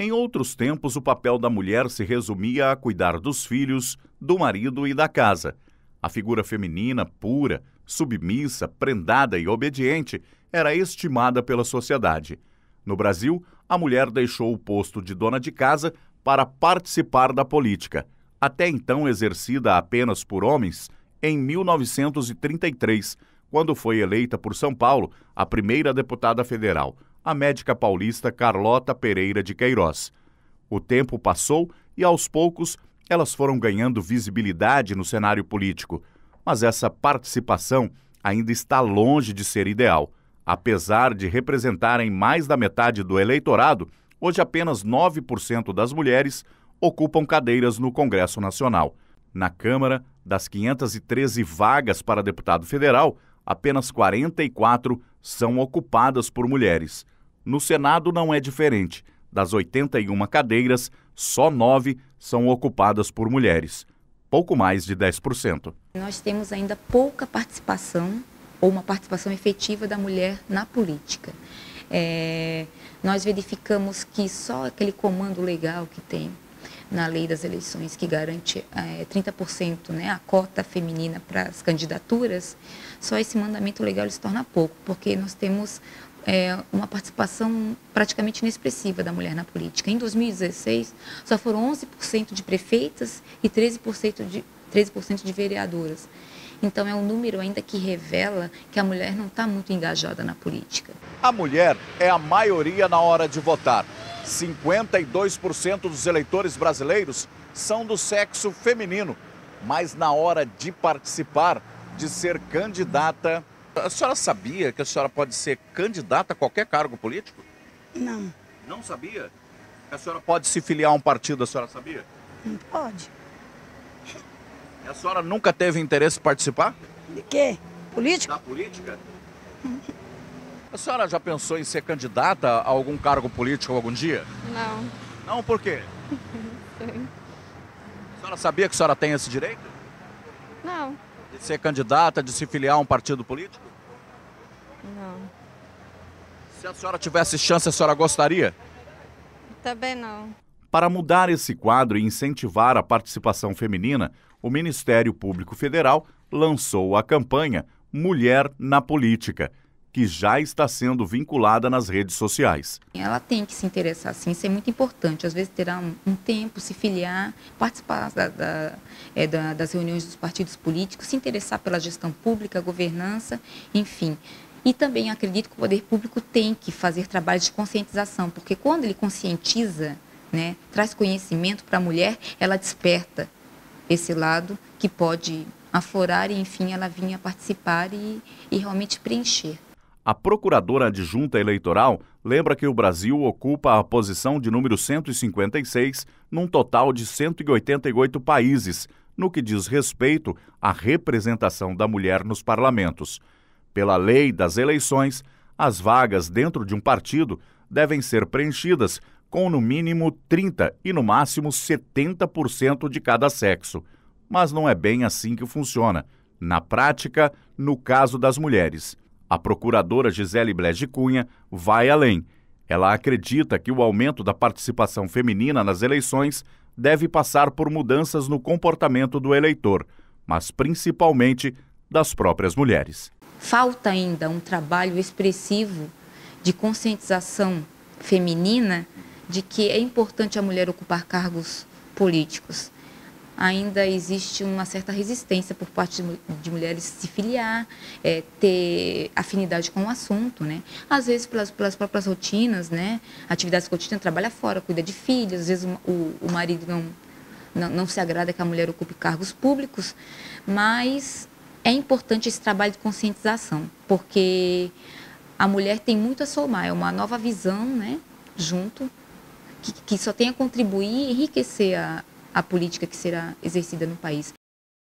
Em outros tempos, o papel da mulher se resumia a cuidar dos filhos, do marido e da casa. A figura feminina, pura, submissa, prendada e obediente, era estimada pela sociedade. No Brasil, a mulher deixou o posto de dona de casa para participar da política, até então exercida apenas por homens, em 1933, quando foi eleita por São Paulo a primeira deputada federal, a médica paulista Carlota Pereira de Queiroz. O tempo passou e, aos poucos, elas foram ganhando visibilidade no cenário político, mas essa participação ainda está longe de ser ideal. Apesar de representarem mais da metade do eleitorado, hoje apenas 9% das mulheres ocupam cadeiras no Congresso Nacional. Na Câmara, das 513 vagas para deputado federal, apenas 44 são ocupadas por mulheres. No Senado não é diferente. Das 81 cadeiras, só nove são ocupadas por mulheres, pouco mais de 10%. Nós temos ainda pouca participação ou uma participação efetiva da mulher na política. É, nós verificamos que só aquele comando legal que tem na lei das eleições que garante é, eh, 30% né, a cota feminina para as candidaturas, só esse mandamento legal se torna pouco, porque nós temos é, uma participação praticamente inexpressiva da mulher na política. Em 2016, só foram 11% de prefeitas e 13% de, 13% de vereadoras. Então, é um número ainda que revela que a mulher não está muito engajada na política. A mulher é a maioria na hora de votar 52% dos eleitores brasileiros são do sexo feminino, mas na hora de participar, de ser candidata. A senhora sabia que a senhora pode ser candidata a qualquer cargo político? Não. Não sabia? a senhora pode se filiar a um partido, a senhora sabia? Não pode. E a senhora nunca teve interesse em participar? De quê? Política? Da política? Uhum. A senhora já pensou em ser candidata a algum cargo político algum dia? Não. Não, por quê? Não sei. A senhora sabia que a senhora tem esse direito? Não. De ser candidata, de se filiar a um partido político? Não. Se a senhora tivesse chance, a senhora gostaria? Também não. Para mudar esse quadro e incentivar a participação feminina, o Ministério Público Federal lançou a campanha Mulher na Política que já está sendo vinculada nas redes sociais. Ela tem que se interessar, sim, isso é muito importante. Às vezes terá um, um tempo, se filiar, participar da, da, é, da, das reuniões dos partidos políticos, se interessar pela gestão pública, governança, enfim. E também acredito que o poder público tem que fazer trabalho de conscientização, porque quando ele conscientiza, né, traz conhecimento para a mulher, ela desperta esse lado que pode aflorar e, enfim, ela vinha participar e, e realmente preencher. A procuradora adjunta eleitoral lembra que o Brasil ocupa a posição de número 156 num total de 188 países, no que diz respeito à representação da mulher nos parlamentos. Pela lei das eleições, as vagas dentro de um partido devem ser preenchidas com no mínimo 30 e no máximo 70% de cada sexo. Mas não é bem assim que funciona, na prática, no caso das mulheres. A procuradora Gisele Blés de Cunha vai além. Ela acredita que o aumento da participação feminina nas eleições deve passar por mudanças no comportamento do eleitor, mas principalmente das próprias mulheres. Falta ainda um trabalho expressivo de conscientização feminina de que é importante a mulher ocupar cargos políticos ainda existe uma certa resistência por parte de mulheres se filiar, é, ter afinidade com o assunto, né? Às vezes pelas, pelas próprias rotinas, né? Atividades cotidianas, trabalha fora, cuida de filhos, às vezes o, o marido não, não, não se agrada que a mulher ocupe cargos públicos, mas é importante esse trabalho de conscientização, porque a mulher tem muito a somar, é uma nova visão, né? Junto que, que, só tenha a contribuir e enriquecer a, a política que será exercida no país.